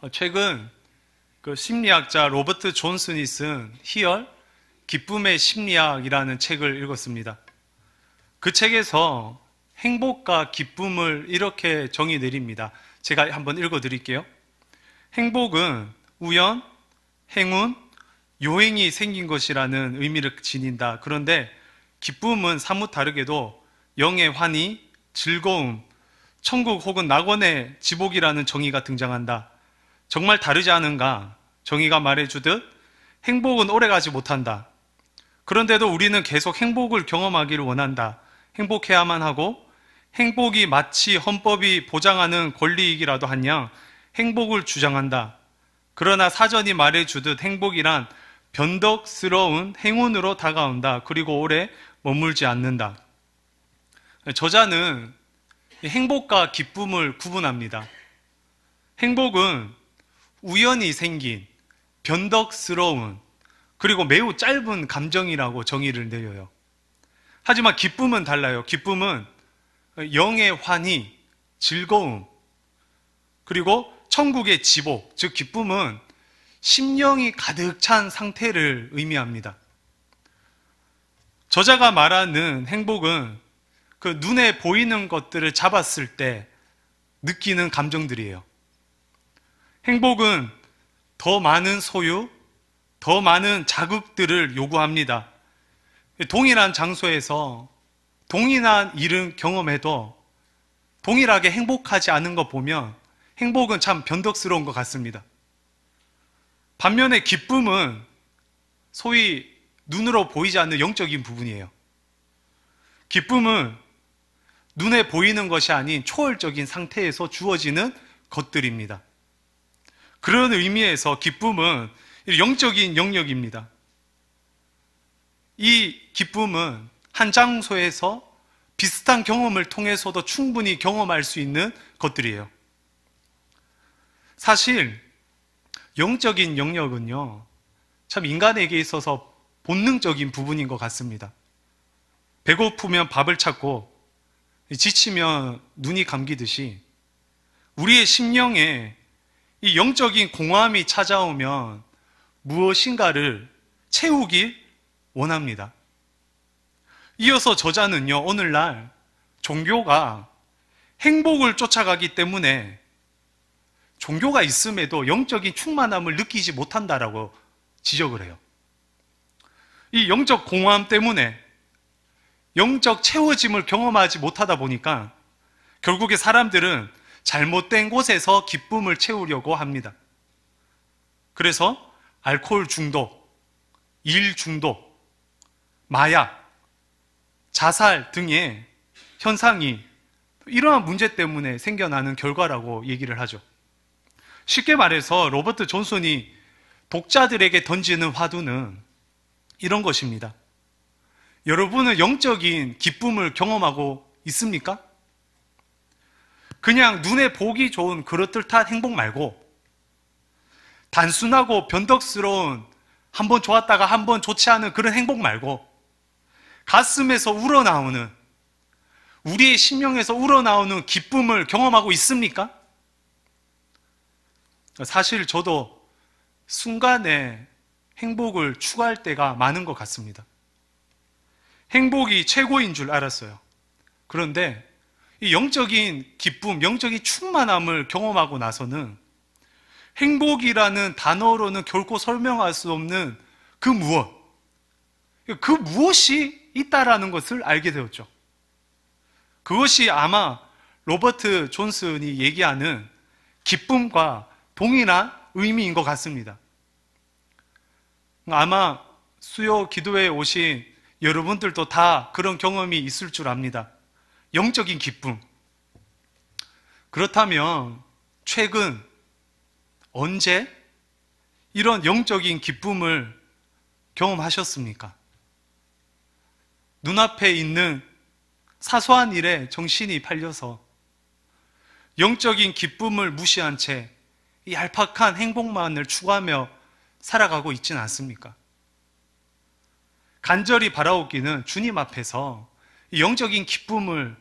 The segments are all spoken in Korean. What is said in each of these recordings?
어, 최근 그 심리학자 로버트 존슨이 쓴 희열 기쁨의 심리학이라는 책을 읽었습니다. 그 책에서 행복과 기쁨을 이렇게 정의 내립니다. 제가 한번 읽어 드릴게요. 행복은 우연, 행운, 요행이 생긴 것이라는 의미를 지닌다. 그런데 기쁨은 사뭇 다르게도 영의 환희, 즐거움, 천국 혹은 낙원의 지복이라는 정의가 등장한다. 정말 다르지 않은가? 정의가 말해주듯 행복은 오래가지 못한다. 그런데도 우리는 계속 행복을 경험하기를 원한다. 행복해야만 하고 행복이 마치 헌법이 보장하는 권리이기라도 하냐 행복을 주장한다. 그러나 사전이 말해주듯 행복이란 변덕스러운 행운으로 다가온다. 그리고 오래 머물지 않는다. 저자는 행복과 기쁨을 구분합니다. 행복은 우연히 생긴 변덕스러운 그리고 매우 짧은 감정이라고 정의를 내려요. 하지만 기쁨은 달라요. 기쁨은 영의 환희, 즐거움, 그리고 천국의 지복, 즉 기쁨은 심령이 가득 찬 상태를 의미합니다. 저자가 말하는 행복은 그 눈에 보이는 것들을 잡았을 때 느끼는 감정들이에요. 행복은 더 많은 소유, 더 많은 자극들을 요구합니다. 동일한 장소에서 동일한 일을 경험해도 동일하게 행복하지 않은 거 보면 행복은 참 변덕스러운 것 같습니다. 반면에 기쁨은 소위 눈으로 보이지 않는 영적인 부분이에요. 기쁨은 눈에 보이는 것이 아닌 초월적인 상태에서 주어지는 것들입니다. 그런 의미에서 기쁨은 영적인 영역입니다. 이 기쁨은 한 장소에서 비슷한 경험을 통해서도 충분히 경험할 수 있는 것들이에요. 사실 영적인 영역은요, 참 인간에게 있어서 본능적인 부분인 것 같습니다. 배고프면 밥을 찾고 지치면 눈이 감기듯이 우리의 심령에 이 영적인 공허함이 찾아오면 무엇인가를 채우기 원합니다. 이어서 저자는요, 오늘날 종교가 행복을 쫓아가기 때문에 종교가 있음에도 영적인 충만함을 느끼지 못한다라고 지적을 해요. 이 영적 공허함 때문에 영적 채워짐을 경험하지 못하다 보니까 결국에 사람들은 잘못된 곳에서 기쁨을 채우려고 합니다. 그래서 알코올 중독, 일 중독, 마약, 자살 등의 현상이 이러한 문제 때문에 생겨나는 결과라고 얘기를 하죠. 쉽게 말해서 로버트 존슨이 독자들에게 던지는 화두는 이런 것입니다. 여러분은 영적인 기쁨을 경험하고 있습니까? 그냥 눈에 보기 좋은 그릇들탓 행복 말고 단순하고 변덕스러운 한 번 좋았다가 한 번 좋지 않은 그런 행복 말고 가슴에서 우러나오는 우리의 심령에서 우러나오는 기쁨을 경험하고 있습니까? 사실 저도 순간에 행복을 추구할 때가 많은 것 같습니다. 행복이 최고인 줄 알았어요. 그런데 이 영적인 기쁨, 영적인 충만함을 경험하고 나서는 행복이라는 단어로는 결코 설명할 수 없는 그 무엇, 그 무엇이 있다라는 것을 알게 되었죠. 그것이 아마 로버트 존슨이 얘기하는 기쁨과 동일한 의미인 것 같습니다. 아마 수요 기도에 오신 여러분들도 다 그런 경험이 있을 줄 압니다. 영적인 기쁨. 그렇다면 최근 언제 이런 영적인 기쁨을 경험하셨습니까? 눈앞에 있는 사소한 일에 정신이 팔려서 영적인 기쁨을 무시한 채이 알팍한 행복만을 추구하며 살아가고 있진 않습니까? 간절히 바라오기는 주님 앞에서 영적인 기쁨을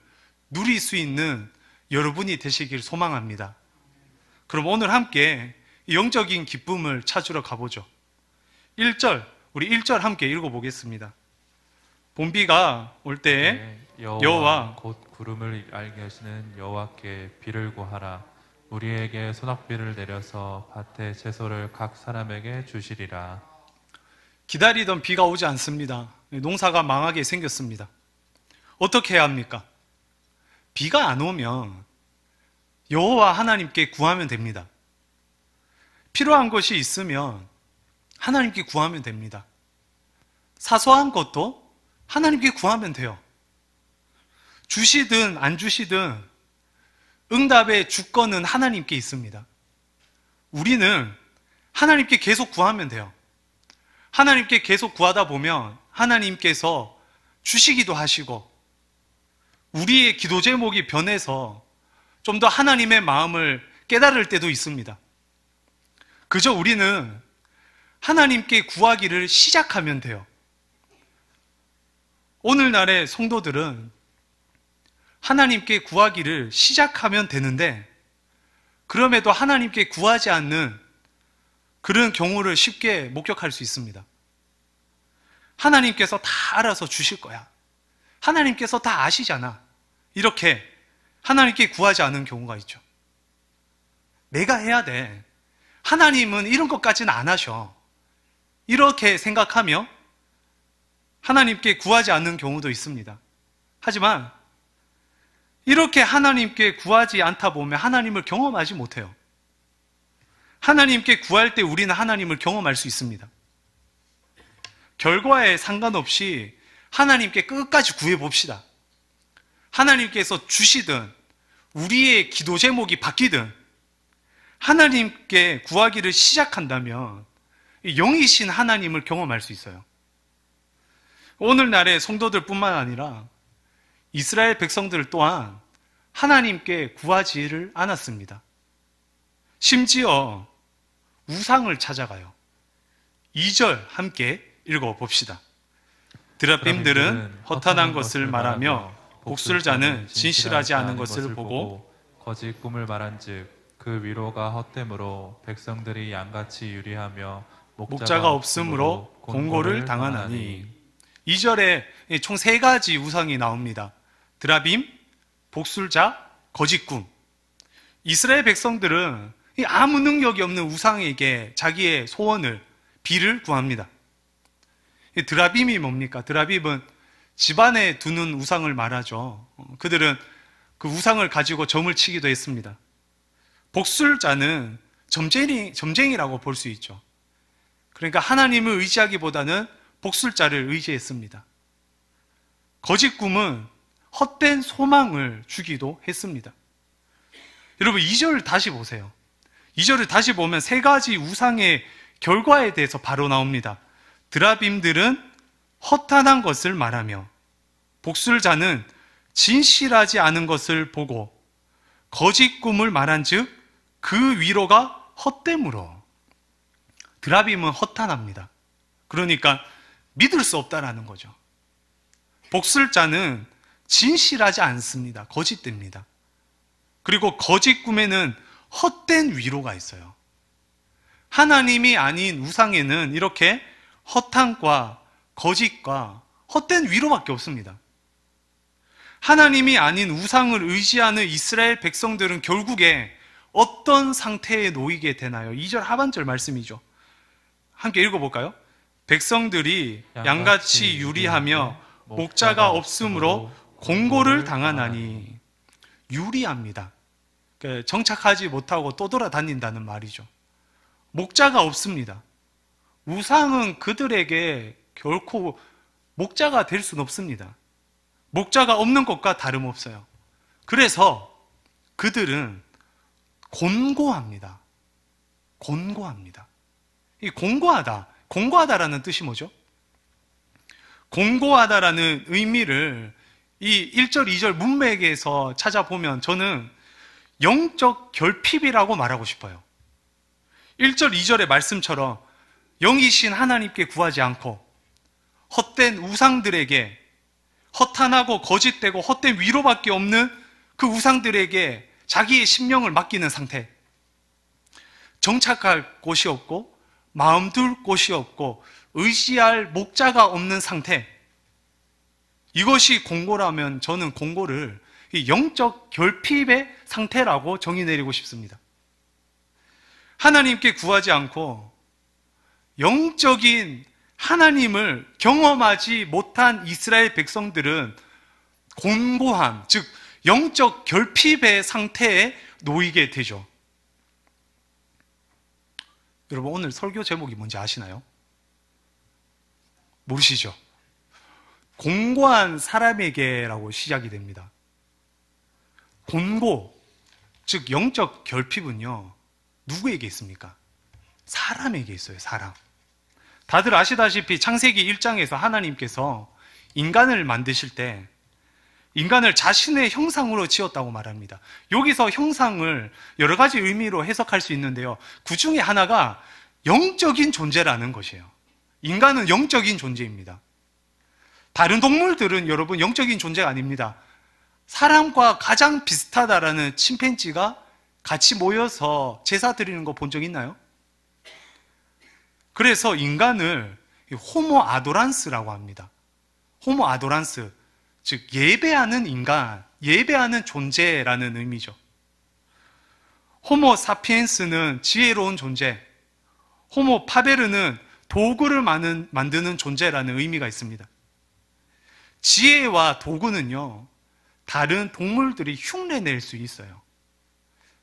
누릴 수 있는 여러분이 되시길 소망합니다. 그럼 오늘 함께 영적인 기쁨을 찾으러 가보죠. 1절, 우리 1절 함께 읽어보겠습니다. 봄비가 올 때에 네, 여호와, 곧 구름을 알게 하시는 여호와께 비를 구하라. 우리에게 소낙비를 내려서 밭에 채소를 각 사람에게 주시리라. 기다리던 비가 오지 않습니다. 농사가 망하게 생겼습니다. 어떻게 해야 합니까? 비가 안 오면 여호와 하나님께 구하면 됩니다. 필요한 것이 있으면 하나님께 구하면 됩니다. 사소한 것도 하나님께 구하면 돼요. 주시든 안 주시든 응답의 주권은 하나님께 있습니다. 우리는 하나님께 계속 구하면 돼요. 하나님께 계속 구하다 보면 하나님께서 주시기도 하시고 우리의 기도 제목이 변해서 좀 더 하나님의 마음을 깨달을 때도 있습니다. 그저 우리는 하나님께 구하기를 시작하면 돼요. 오늘날의 성도들은 하나님께 구하기를 시작하면 되는데, 그럼에도 하나님께 구하지 않는 그런 경우를 쉽게 목격할 수 있습니다. 하나님께서 다 알아서 주실 거야. 하나님께서 다 아시잖아. 이렇게 하나님께 구하지 않은 경우가 있죠. 내가 해야 돼. 하나님은 이런 것까지는 안 하셔. 이렇게 생각하며 하나님께 구하지 않는 경우도 있습니다. 하지만 이렇게 하나님께 구하지 않다 보면 하나님을 경험하지 못해요. 하나님께 구할 때 우리는 하나님을 경험할 수 있습니다. 결과에 상관없이 하나님께 끝까지 구해봅시다. 하나님께서 주시든 우리의 기도 제목이 바뀌든 하나님께 구하기를 시작한다면 영이신 하나님을 경험할 수 있어요. 오늘날의 성도들뿐만 아니라 이스라엘 백성들 또한 하나님께 구하지를 않았습니다. 심지어 우상을 찾아가요. 2절 함께 읽어 봅시다. 드라빔들은 허탄한 것을 말하며 복술 자는 진실하지 않은 것을 보고 거짓 꿈을 말한즉 그 위로가 헛됨으로 백성들이 양같이 유리하며 목자가, 목자가 없으므로 공고를 당하나니 이절에총 세 가지 우상이 나옵니다. 드라빔, 복술자, 거짓꿈. 이스라엘 백성들은 아무 능력이 없는 우상에게 자기의 소원을 비를 구합니다. 드라빔이 뭡니까? 드라빔은 집안에 두는 우상을 말하죠. 어, 그들은 그 우상을 가지고 점을 치기도 했습니다. 복술자는 점쟁이, 점쟁이라고 볼 수 있죠. 그러니까 하나님을 의지하기보다는 복술자를 의지했습니다. 거짓 꿈은 헛된 소망을 주기도 했습니다. 여러분, 2절을 다시 보세요. 2절을 다시 보면 세 가지 우상의 결과에 대해서 바로 나옵니다. 드라빔들은 허탄한 것을 말하며 복술자는 진실하지 않은 것을 보고 거짓 꿈을 말한즉 그 위로가 헛됨으로 드라빔은 허탄합니다. 그러니까 믿을 수 없다라는 거죠. 복술자는 진실하지 않습니다. 거짓됩니다. 그리고 거짓 꿈에는 헛된 위로가 있어요. 하나님이 아닌 우상에는 이렇게 허탄과 거짓과 헛된 위로밖에 없습니다. 하나님이 아닌 우상을 의지하는 이스라엘 백성들은 결국에 어떤 상태에 놓이게 되나요? 2절 하반절 말씀이죠. 함께 읽어볼까요? 백성들이 양같이 유리하며 목자가 없으므로 공고를 당하나니 유리합니다. 그 정착하지 못하고 또 돌아다닌다는 말이죠. 목자가 없습니다. 우상은 그들에게 결코 목자가 될 수는 없습니다. 목자가 없는 것과 다름없어요. 그래서 그들은 곤고합니다. 곤고합니다. 이 곤고하다, 곤고하다라는 뜻이 뭐죠? 곤고하다라는 의미를 이 1절, 2절 문맥에서 찾아보면 저는 영적 결핍이라고 말하고 싶어요. 1절, 2절의 말씀처럼 영이신 하나님께 구하지 않고 헛된 우상들에게 허탄하고 거짓되고 헛된 위로밖에 없는 그 우상들에게 자기의 심령을 맡기는 상태. 정착할 곳이 없고 마음 둘 곳이 없고 의지할 목자가 없는 상태. 이것이 공고라면 저는 공고를 영적 결핍의 상태라고 정의 내리고 싶습니다. 하나님께 구하지 않고 영적인 하나님을 경험하지 못한 이스라엘 백성들은 공고함즉 영적 결핍의 상태에 놓이게 되죠. 여러분 오늘 설교 제목이 뭔지 아시나요? 모르시죠? 공고한 사람에게라고 시작이 됩니다. 공고즉 영적 결핍은요 누구에게 있습니까? 사람에게 있어요. 사람. 다들 아시다시피 창세기 1장에서 하나님께서 인간을 만드실 때 인간을 자신의 형상으로 지었다고 말합니다. 여기서 형상을 여러 가지 의미로 해석할 수 있는데요. 그 중에 하나가 영적인 존재라는 것이에요. 인간은 영적인 존재입니다. 다른 동물들은 여러분 영적인 존재가 아닙니다. 사람과 가장 비슷하다라는 침팬지가 같이 모여서 제사 드리는 거 본 적 있나요? 그래서 인간을 호모 아도란스라고 합니다. 호모 아도란스. 즉, 예배하는 인간, 예배하는 존재라는 의미죠. 호모 사피엔스는 지혜로운 존재, 호모 파베르는 도구를 만드는 존재라는 의미가 있습니다. 지혜와 도구는요, 다른 동물들이 흉내낼 수 있어요.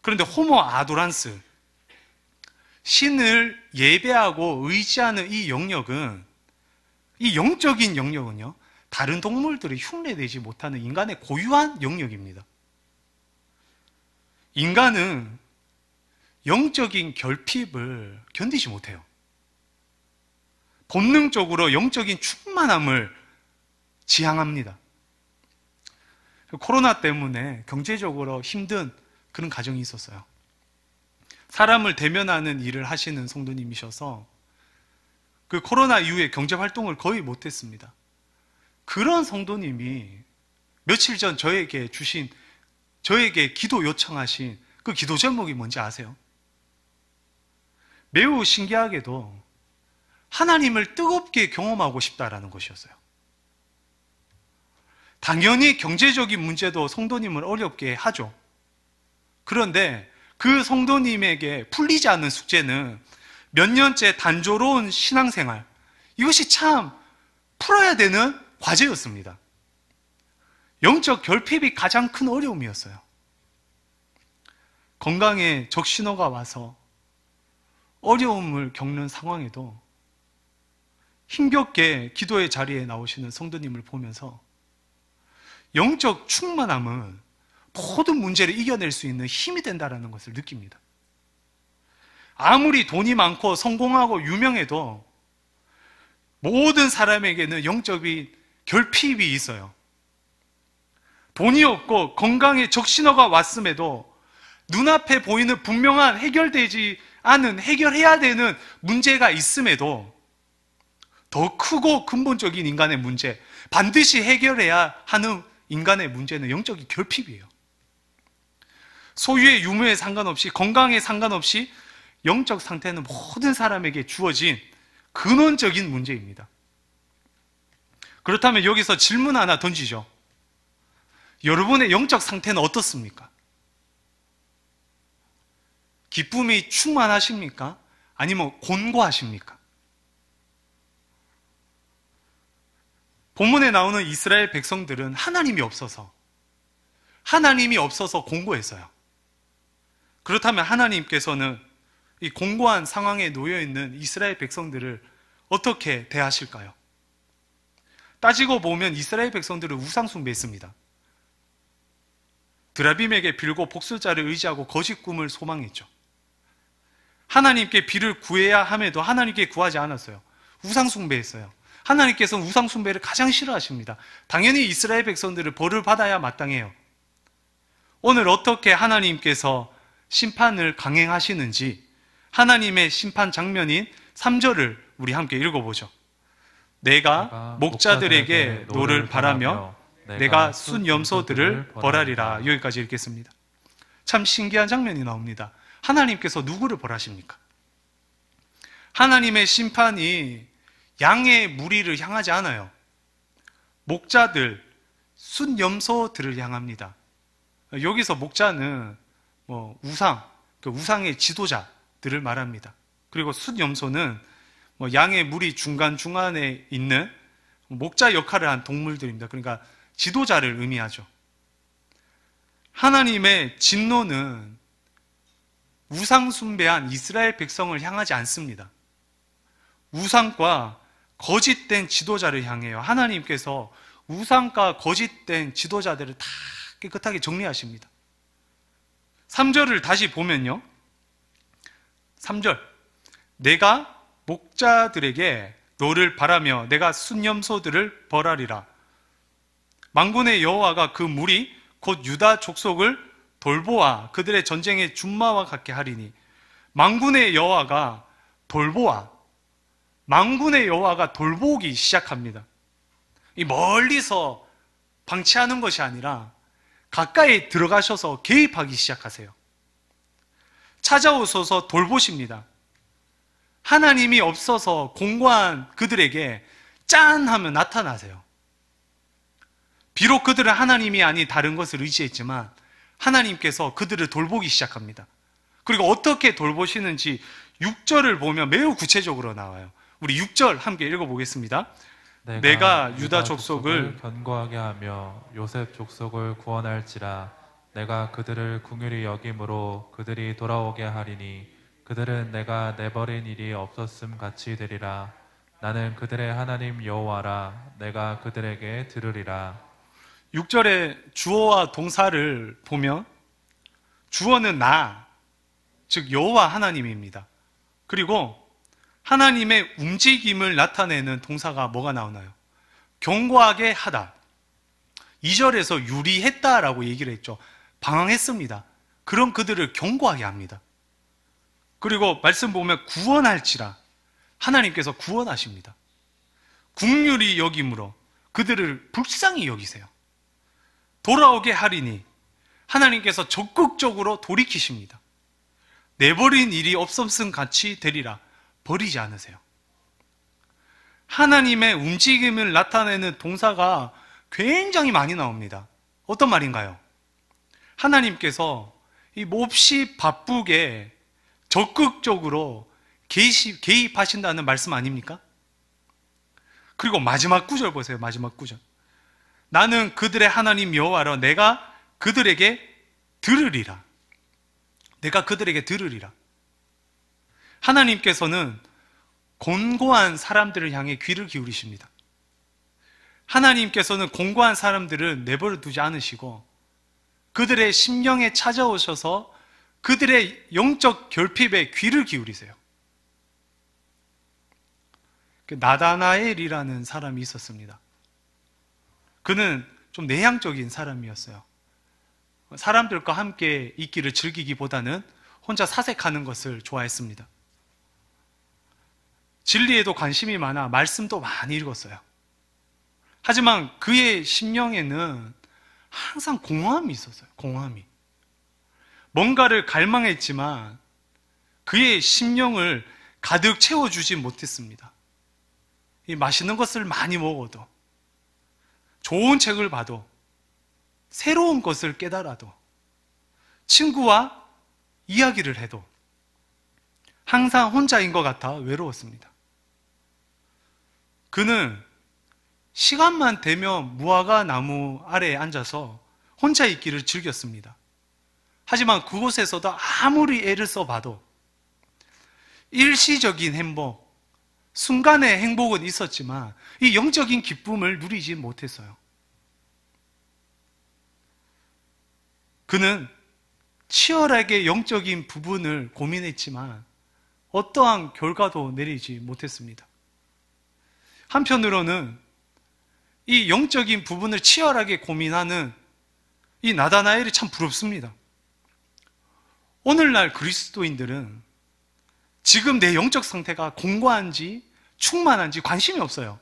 그런데 호모 아도란스, 신을 예배하고 의지하는 이 영역은 이 영적인 영역은요. 다른 동물들이 흉내내지 못하는 인간의 고유한 영역입니다. 인간은 영적인 결핍을 견디지 못해요. 본능적으로 영적인 충만함을 지향합니다. 코로나 때문에 경제적으로 힘든 그런 가정이 있었어요. 사람을 대면하는 일을 하시는 성도님이셔서 그 코로나 이후에 경제 활동을 거의 못했습니다. 그런 성도님이 며칠 전 저에게 주신, 저에게 기도 요청하신 그 기도 제목이 뭔지 아세요? 매우 신기하게도 하나님을 뜨겁게 경험하고 싶다라는 것이었어요. 당연히 경제적인 문제도 성도님을 어렵게 하죠. 그런데 그 성도님에게 풀리지 않는 숙제는 몇 년째 단조로운 신앙생활. 이것이 참 풀어야 되는 과제였습니다. 영적 결핍이 가장 큰 어려움이었어요. 건강에 적신호가 와서 어려움을 겪는 상황에도 힘겹게 기도의 자리에 나오시는 성도님을 보면서 영적 충만함은 모든 문제를 이겨낼 수 있는 힘이 된다는 것을 느낍니다. 아무리 돈이 많고 성공하고 유명해도 모든 사람에게는 영적인 결핍이 있어요. 돈이 없고 건강에 적신호가 왔음에도 눈앞에 보이는 분명한 해결되지 않은 해결해야 되는 문제가 있음에도 더 크고 근본적인 인간의 문제, 반드시 해결해야 하는 인간의 문제는 영적인 결핍이에요. 소유의 유무에 상관없이 건강에 상관없이 영적 상태는 모든 사람에게 주어진 근원적인 문제입니다. 그렇다면 여기서 질문 하나 던지죠. 여러분의 영적 상태는 어떻습니까? 기쁨이 충만하십니까? 아니면 곤고하십니까? 본문에 나오는 이스라엘 백성들은 하나님이 없어서 하나님이 없어서 곤고했어요. 그렇다면 하나님께서는 이 공고한 상황에 놓여 있는 이스라엘 백성들을 어떻게 대하실까요? 따지고 보면 이스라엘 백성들을 우상숭배했습니다. 드라빔에게 빌고 복수자를 의지하고 거짓 꿈을 소망했죠. 하나님께 비를 구해야 함에도 하나님께 구하지 않았어요. 우상숭배했어요. 하나님께서는 우상숭배를 가장 싫어하십니다. 당연히 이스라엘 백성들을 벌을 받아야 마땅해요. 오늘 어떻게 하나님께서 심판을 강행하시는지 하나님의 심판 장면인 3절을 우리 함께 읽어보죠. 내가 목자들에게 노를 바라며 내가 순염소들을 벌하리라. 여기까지 읽겠습니다. 참 신기한 장면이 나옵니다. 하나님께서 누구를 벌하십니까? 하나님의 심판이 양의 무리를 향하지 않아요. 목자들, 순염소들을 향합니다. 여기서 목자는 뭐 우상, 그 우상의 지도자들을 말합니다. 그리고 숫염소는 뭐 양의 무리 중간 중간에 있는 목자 역할을 한 동물들입니다. 그러니까 지도자를 의미하죠. 하나님의 진노는 우상숭배한 이스라엘 백성을 향하지 않습니다. 우상과 거짓된 지도자를 향해요. 하나님께서 우상과 거짓된 지도자들을 다 깨끗하게 정리하십니다. 3절을 다시 보면요. 3절. 내가 목자들에게 너를 바라며 내가 순념소들을 벌하리라. 망군의 여호와가 그 물이 곧 유다 족속을 돌보아 그들의 전쟁의 준마와 같게 하리니 망군의 여호와가 돌보아 망군의 여호와가 돌보기 시작합니다. 이 멀리서 방치하는 것이 아니라 가까이 들어가셔서 개입하기 시작하세요. 찾아오셔서 돌보십니다. 하나님이 없어서 공고한 그들에게 짠 하면 나타나세요. 비록 그들은 하나님이 아닌 다른 것을 의지했지만 하나님께서 그들을 돌보기 시작합니다. 그리고 어떻게 돌보시는지 6절을 보면 매우 구체적으로 나와요. 우리 6절 함께 읽어보겠습니다. 내가, 내가 유다, 유다 족속을, 족속을 견고하게 하며 요셉 족속을 구원할지라 내가 그들을 궁휼히 여김으로 그들이 돌아오게 하리니 그들은 내가 내버린 일이 없었음 같이 되리라 나는 그들의 하나님 여호와라 내가 그들에게 들으리라 6절에 주어와 동사를 보면 주어는 나 즉 여호와 하나님입니다. 그리고 하나님의 움직임을 나타내는 동사가 뭐가 나오나요? 경고하게 하다. 2절에서 유리했다라고 얘기를 했죠. 방황했습니다. 그럼 그들을 경고하게 합니다. 그리고 말씀 보면 구원할지라 하나님께서 구원하십니다. 국률이 여기므로 그들을 불쌍히 여기세요. 돌아오게 하리니 하나님께서 적극적으로 돌이키십니다. 내버린 일이 없었음 같이 되리라. 버리지 않으세요. 하나님의 움직임을 나타내는 동사가 굉장히 많이 나옵니다. 어떤 말인가요? 하나님께서 이 몹시 바쁘게 적극적으로 개입, 하신다는 말씀 아닙니까? 그리고 마지막 구절 보세요. 마지막 구절. 나는 그들의 하나님 여호와라 내가 그들에게 들으리라. 내가 그들에게 들으리라. 하나님께서는 곤고한 사람들을 향해 귀를 기울이십니다. 하나님께서는 곤고한 사람들을 내버려 두지 않으시고 그들의 심령에 찾아오셔서 그들의 영적 결핍에 귀를 기울이세요. 그 나다나엘이라는 사람이 있었습니다. 그는 좀 내향적인 사람이었어요. 사람들과 함께 있기를 즐기기보다는 혼자 사색하는 것을 좋아했습니다. 진리에도 관심이 많아 말씀도 많이 읽었어요. 하지만 그의 심령에는 항상 공허함이 있었어요. 공허함이. 뭔가를 갈망했지만 그의 심령을 가득 채워주지 못했습니다. 이 맛있는 것을 많이 먹어도 좋은 책을 봐도 새로운 것을 깨달아도 친구와 이야기를 해도 항상 혼자인 것 같아 외로웠습니다. 그는 시간만 되면 무화과 나무 아래에 앉아서 혼자 있기를 즐겼습니다. 하지만 그곳에서도 아무리 애를 써봐도 일시적인 행복, 순간의 행복은 있었지만 이 영적인 기쁨을 누리지 못했어요. 그는 치열하게 영적인 부분을 고민했지만 어떠한 결과도 내리지 못했습니다. 한편으로는 이 영적인 부분을 치열하게 고민하는 이 나다나엘이 참 부럽습니다. 오늘날 그리스도인들은 지금 내 영적 상태가 공고한지 충만한지 관심이 없어요.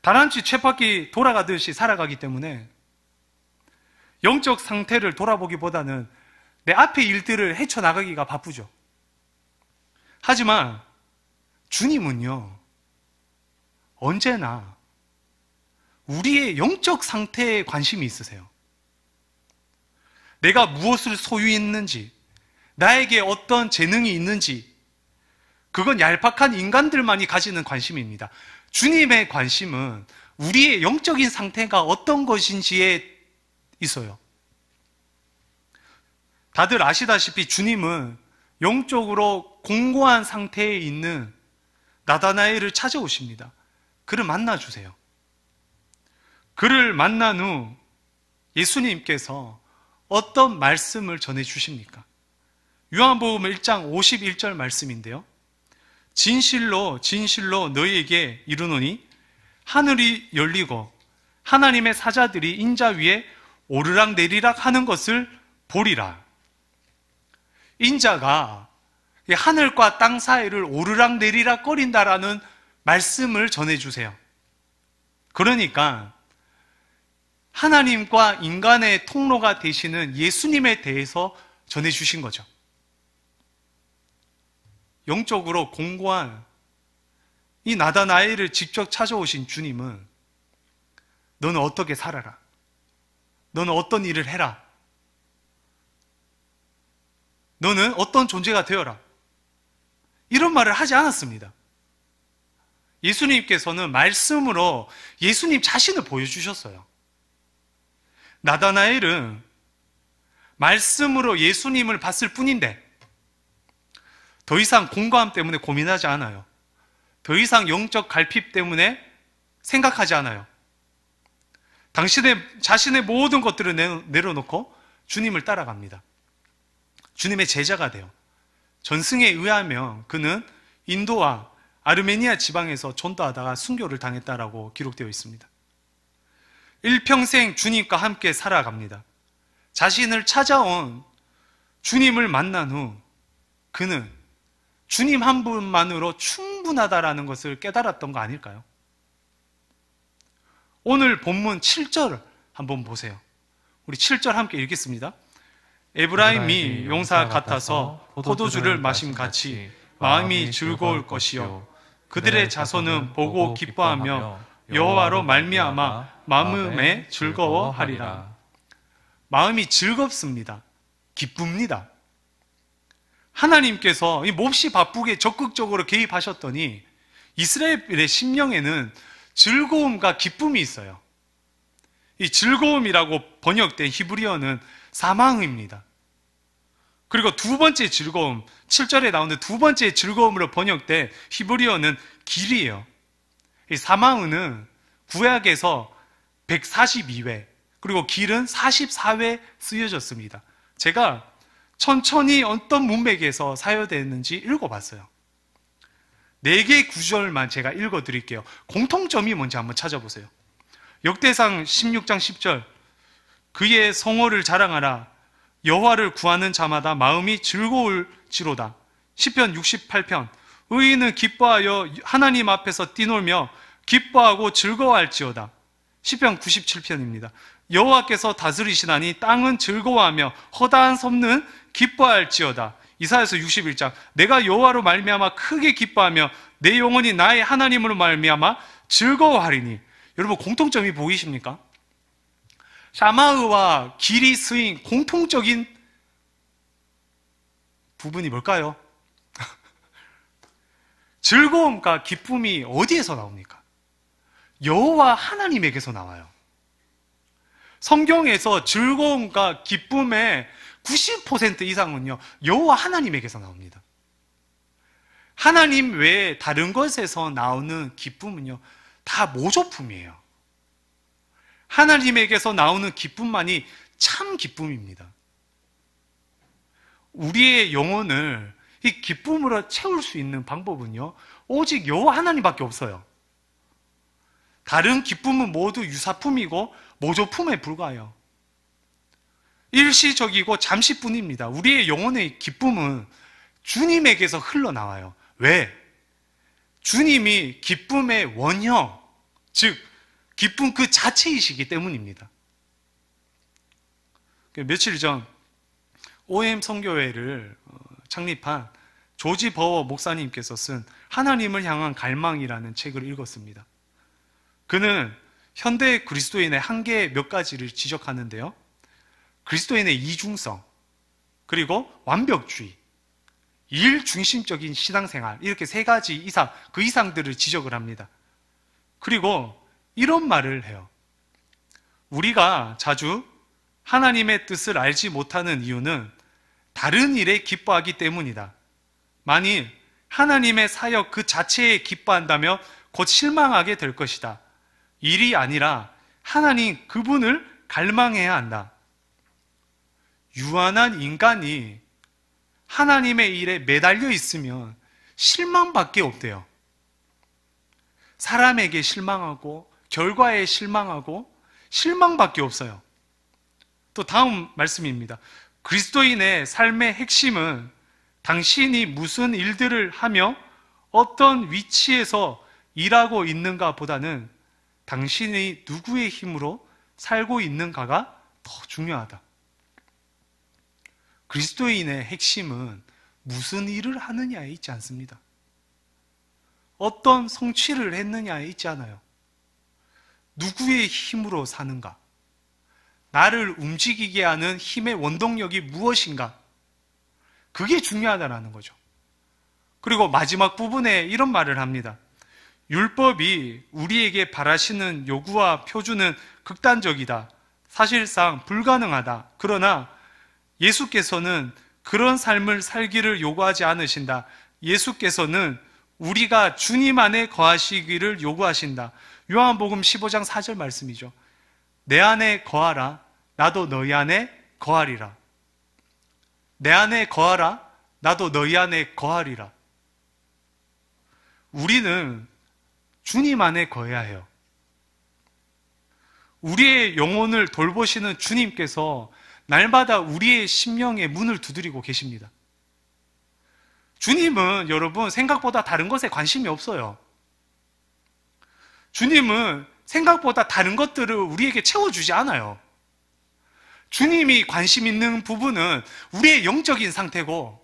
다람쥐 쳇바퀴 돌아가듯이 살아가기 때문에 영적 상태를 돌아보기보다는 내앞에 일들을 헤쳐나가기가 바쁘죠. 하지만 주님은요, 언제나 우리의 영적 상태에 관심이 있으세요. 내가 무엇을 소유했는지, 나에게 어떤 재능이 있는지, 그건 얄팍한 인간들만이 가지는 관심입니다. 주님의 관심은 우리의 영적인 상태가 어떤 것인지에 있어요. 다들 아시다시피 주님은 영적으로 공고한 상태에 있는 나다나엘을 찾아오십니다. 그를 만나 주세요. 그를 만난 후 예수님께서 어떤 말씀을 전해 주십니까? 요한복음 1장 51절 말씀인데요. 진실로 진실로 너희에게 이르노니 하늘이 열리고 하나님의 사자들이 인자 위에 오르락 내리락 하는 것을 보리라. 인자가 하늘과 땅 사이를 오르락 내리락 거린다라는 말씀을 전해주세요. 그러니까 하나님과 인간의 통로가 되시는 예수님에 대해서 전해주신 거죠. 영적으로 공고한 이 나다나엘을 직접 찾아오신 주님은 너는 어떻게 살아라? 너는 어떤 일을 해라? 너는 어떤 존재가 되어라? 이런 말을 하지 않았습니다. 예수님께서는 말씀으로 예수님 자신을 보여주셨어요. 나다나엘은 말씀으로 예수님을 봤을 뿐인데 더 이상 공감 때문에 고민하지 않아요. 더 이상 영적 갈핍 때문에 생각하지 않아요. 당신의 자신의 모든 것들을 내려놓고 주님을 따라갑니다. 주님의 제자가 돼요. 전승에 의하면 그는 인도와 아르메니아 지방에서 전도하다가 순교를 당했다라고 기록되어 있습니다. 일평생 주님과 함께 살아갑니다. 자신을 찾아온 주님을 만난 후 그는 주님 한 분만으로 충분하다라는 것을 깨달았던 거 아닐까요? 오늘 본문 7절 한번 보세요. 우리 7절 함께 읽겠습니다. 에브라임이 용사 같아서 포도주를 마심 같이 마음이 즐거울 것이요 그들의 네, 자손은 보고 기뻐하며 여호와로 말미암아 마음에 즐거워하리라. 마음이 즐겁습니다. 기쁩니다. 하나님께서 몹시 바쁘게 적극적으로 개입하셨더니 이스라엘의 심령에는 즐거움과 기쁨이 있어요. 이 즐거움이라고 번역된 히브리어는 사망입니다. 그리고 두 번째 즐거움, 7절에 나오는 두 번째 즐거움으로 번역된 히브리어는 길이에요. 이 사마운은 구약에서 142회, 그리고 길은 44회 쓰여졌습니다. 제가 천천히 어떤 문맥에서 사용되는지 읽어봤어요. 네개의 구절만 제가 읽어드릴게요. 공통점이 뭔지 한번 찾아보세요. 역대상 16장 10절, 그의 성호를 자랑하라. 여호와를 구하는 자마다 마음이 즐거울지로다. 1 0편 68편 의인은 기뻐하여 하나님 앞에서 뛰놀며 기뻐하고 즐거워할지어다. 1 0편 97편입니다. 여호와께서 다스리시나니 땅은 즐거워하며 허다한 섬는 기뻐할지어다. 이사에서 61장 내가 여호와로 말미암아 크게 기뻐하며 내 영혼이 나의 하나님으로 말미암아 즐거워하리니 여러분 공통점이 보이십니까? 샤마흐와 기리스인 공통적인 부분이 뭘까요? 즐거움과 기쁨이 어디에서 나옵니까? 여호와 하나님에게서 나와요. 성경에서 즐거움과 기쁨의 90% 이상은요. 여호와 하나님에게서 나옵니다. 하나님 외에 다른 것에서 나오는 기쁨은요. 다 모조품이에요. 하나님에게서 나오는 기쁨만이 참 기쁨입니다. 우리의 영혼을 이 기쁨으로 채울 수 있는 방법은요, 오직 여호와 하나님밖에 없어요. 다른 기쁨은 모두 유사품이고 모조품에 불과해요. 일시적이고 잠시뿐입니다. 우리의 영혼의 기쁨은 주님에게서 흘러나와요. 왜? 주님이 기쁨의 원형, 즉 기쁨 그 자체이시기 때문입니다. 그 며칠 전 OM 성교회를 어, 창립한 조지 버워 목사님께서 쓴 하나님을 향한 갈망이라는 책을 읽었습니다. 그는 현대 그리스도인의 한계 몇 가지를 지적하는데요. 그리스도인의 이중성, 그리고 완벽주의, 일 중심적인 신앙생활, 이렇게 세 가지 이상, 그 이상들을 지적을 합니다. 그리고 이런 말을 해요. 우리가 자주 하나님의 뜻을 알지 못하는 이유는 다른 일에 기뻐하기 때문이다. 만일 하나님의 사역 그 자체에 기뻐한다면 곧 실망하게 될 것이다. 일이 아니라 하나님 그분을 갈망해야 한다. 유한한 인간이 하나님의 일에 매달려 있으면 실망밖에 없대요. 사람에게 실망하고 결과에 실망하고 실망밖에 없어요. 또 다음 말씀입니다. 그리스도인의 삶의 핵심은 당신이 무슨 일들을 하며 어떤 위치에서 일하고 있는가 보다는 당신이 누구의 힘으로 살고 있는가가 더 중요하다. 그리스도인의 핵심은 무슨 일을 하느냐에 있지 않습니다. 어떤 성취를 했느냐에 있지 않아요. 누구의 힘으로 사는가? 나를 움직이게 하는 힘의 원동력이 무엇인가? 그게 중요하다는 거죠. 그리고 마지막 부분에 이런 말을 합니다. 율법이 우리에게 바라시는 요구와 표준은 극단적이다. 사실상 불가능하다. 그러나 예수께서는 그런 삶을 살기를 요구하지 않으신다. 예수께서는 우리가 주님 안에 거하시기를 요구하신다. 요한복음 15장 4절 말씀이죠. 내 안에 거하라. 나도 너희 안에 거하리라. 내 안에 거하라. 나도 너희 안에 거하리라. 우리는 주님 안에 거해야 해요. 우리의 영혼을 돌보시는 주님께서 날마다 우리의 심령의 문을 두드리고 계십니다. 주님은 여러분 생각보다 다른 것에 관심이 없어요. 주님은 생각보다 다른 것들을 우리에게 채워주지 않아요. 주님이 관심 있는 부분은 우리의 영적인 상태고,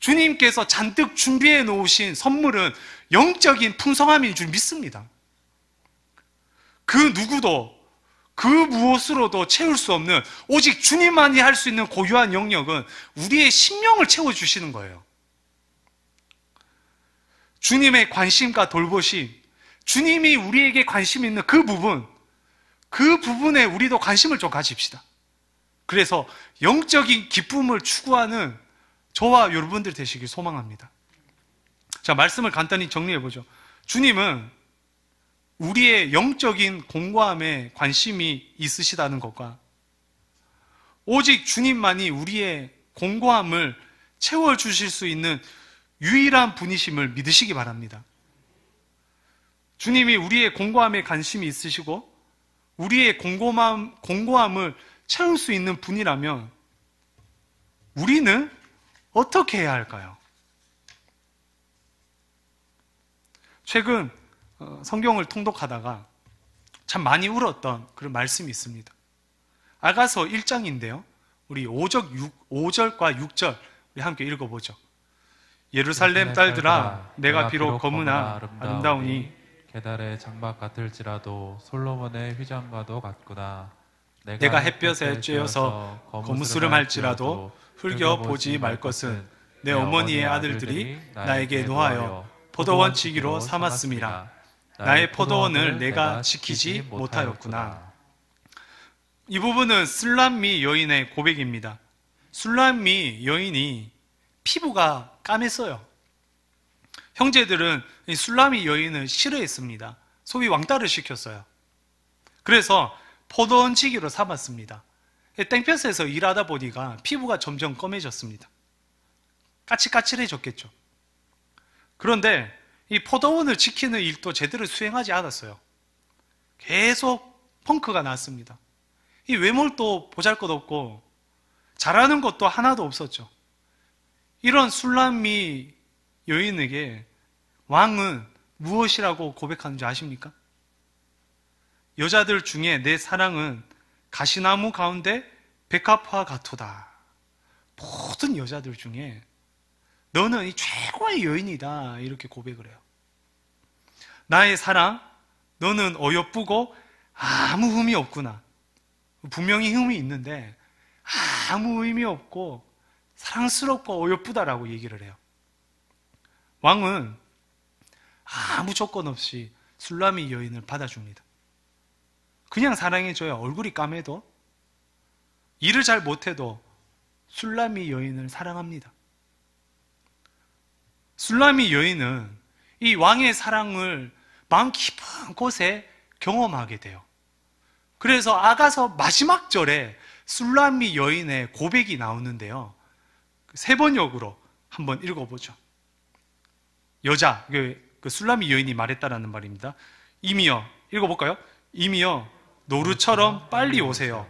주님께서 잔뜩 준비해 놓으신 선물은 영적인 풍성함인 줄 믿습니다. 그 누구도 그 무엇으로도 채울 수 없는 오직 주님만이 할 수 있는 고유한 영역은 우리의 심령을 채워주시는 거예요. 주님의 관심과 돌보심, 주님이 우리에게 관심 있는 그 부분, 그 부분에 우리도 관심을 좀 가집시다. 그래서 영적인 기쁨을 추구하는 저와 여러분들 되시길 소망합니다. 자, 말씀을 간단히 정리해보죠. 주님은 우리의 영적인 공고함에 관심이 있으시다는 것과 오직 주님만이 우리의 공고함을 채워주실 수 있는 유일한 분이심을 믿으시기 바랍니다. 주님이 우리의 공고함에 관심이 있으시고 우리의 공고함, 공고함을 채울 수 있는 분이라면 우리는 어떻게 해야 할까요? 최근 어, 성경을 통독하다가 참 많이 울었던 그런 말씀이 있습니다. 아가서 1장인데요. 우리 5절, 6, 5절과 6절 우리 함께 읽어보죠. 예루살렘 딸들아, 내가 비록 거무나 아름다우니 계달의 장막 같을지라도 솔로몬의 휘장과도 같구나. 내가, 내가 햇볕에 쬐어서 거무스름 할지라도 흘겨 보지 말 것은 내 어머니의 아들들이 나에게 놓하여 포도원 치기로 삼았음이라. 나의 포도원을 내가 지키지 못하였구나. 이 부분은 슬람미 여인의 고백입니다. 슬람미 여인이 피부가 까맸어요. 형제들은 술라미 여인을 싫어했습니다. 소위 왕따를 시켰어요. 그래서 포도 원치기로 삼았습니다. 땡볕에서 일하다 보니까 피부가 점점 검해졌습니다. 까칠까칠해졌겠죠. 그런데 이 포도원을 지키는 일도 제대로 수행하지 않았어요. 계속 펑크가 났습니다. 이외모도 보잘 것 없고 잘하는 것도 하나도 없었죠. 이런 술람이 여인에게 왕은 무엇이라고 고백하는지 아십니까? 여자들 중에 내 사랑은 가시나무 가운데 백합화 같도다. 모든 여자들 중에 너는 이 최고의 여인이다. 이렇게 고백을 해요. 나의 사랑, 너는 어여쁘고 아무 흠이 없구나. 분명히 흠이 있는데 아무 의미 없고 사랑스럽고 어여쁘다라고 얘기를 해요. 왕은 아무 조건 없이 술라미 여인을 받아줍니다. 그냥 사랑해줘야 얼굴이 까매도 일을 잘 못해도 술라미 여인을 사랑합니다. 술라미 여인은 이 왕의 사랑을 마음 깊은 곳에 경험하게 돼요. 그래서 아가서 마지막 절에 술라미 여인의 고백이 나오는데요. 세 번역으로 한번 읽어보죠. 여자, 그, 그 술람이 여인이 말했다라는 말입니다. 이미여, 읽어볼까요? 이미여, 노루처럼 빨리 오세요.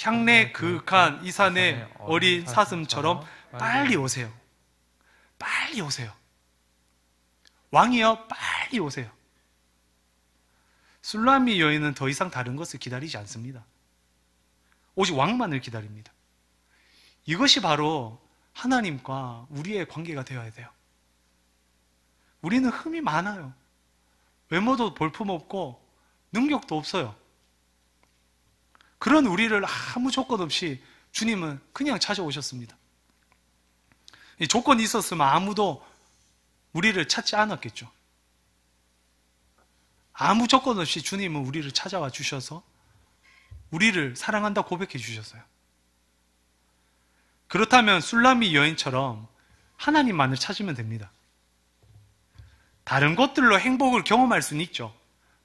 향내 그윽한 그 이산의 어린 사슴처럼 빨리 오세요. 빨리 오세요. 왕이여, 빨리 오세요. 술람이 여인은 더 이상 다른 것을 기다리지 않습니다. 오직 왕만을 기다립니다. 이것이 바로 하나님과 우리의 관계가 되어야 돼요. 우리는 흠이 많아요. 외모도 볼품없고 능력도 없어요. 그런 우리를 아무 조건 없이 주님은 그냥 찾아오셨습니다. 조건이 있었으면 아무도 우리를 찾지 않았겠죠. 아무 조건 없이 주님은 우리를 찾아와 주셔서 우리를 사랑한다 고백해 주셨어요. 그렇다면 술람이 여인처럼 하나님만을 찾으면 됩니다. 다른 것들로 행복을 경험할 수는 있죠.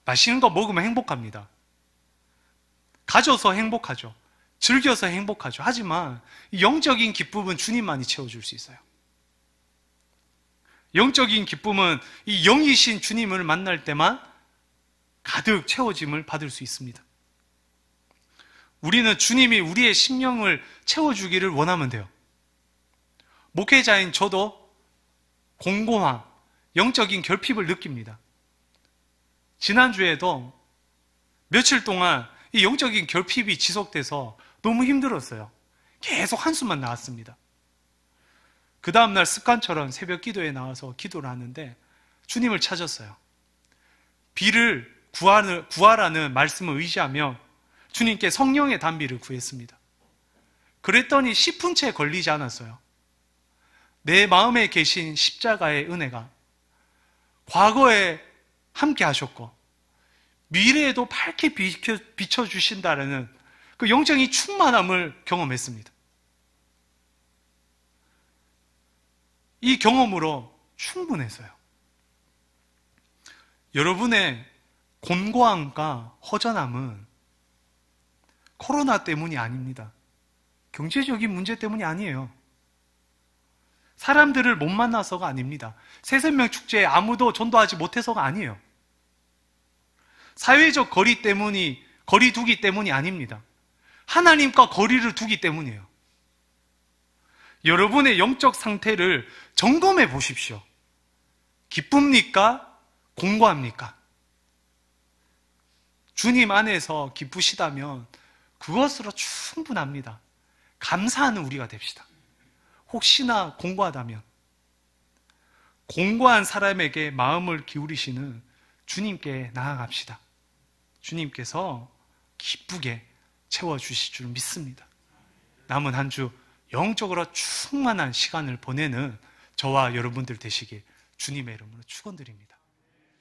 맛있는 거 먹으면 행복합니다. 가져서 행복하죠. 즐겨서 행복하죠. 하지만 영적인 기쁨은 주님만이 채워줄 수 있어요. 영적인 기쁨은 이 영이신 주님을 만날 때만 가득 채워짐을 받을 수 있습니다. 우리는 주님이 우리의 심령을 채워주기를 원하면 돼요. 목회자인 저도 공고함, 영적인 결핍을 느낍니다. 지난주에도 며칠 동안 이 영적인 결핍이 지속돼서 너무 힘들었어요. 계속 한숨만 나왔습니다. 그 다음날 습관처럼 새벽 기도에 나와서 기도를 하는데 주님을 찾았어요. 비를 구하는, 구하라는 말씀을 의지하며 주님께 성령의 단비를 구했습니다. 그랬더니 10분째 걸리지 않았어요. 내 마음에 계신 십자가의 은혜가 과거에 함께 하셨고 미래에도 밝게 비춰 주신다라는 그 영적인 충만함을 경험했습니다. 이 경험으로 충분해서요. 여러분의 곤고함과 허전함은 코로나 때문이 아닙니다. 경제적인 문제 때문이 아니에요. 사람들을 못 만나서가 아닙니다. 새생명 축제에 아무도 전도하지 못해서가 아니에요. 사회적 거리 때문이 거리 두기 때문이 아닙니다. 하나님과 거리를 두기 때문이에요. 여러분의 영적 상태를 점검해 보십시오. 기쁩니까? 공고합니까? 주님 안에서 기쁘시다면 그것으로 충분합니다. 감사하는 우리가 됩시다. 혹시나 공부하다면 공고한 사람에게 마음을 기울이시는 주님께 나아갑시다. 주님께서 기쁘게 채워주실 줄 믿습니다. 남은 한 주 영적으로 충만한 시간을 보내는 저와 여러분들 되시길 주님의 이름으로 축원드립니다.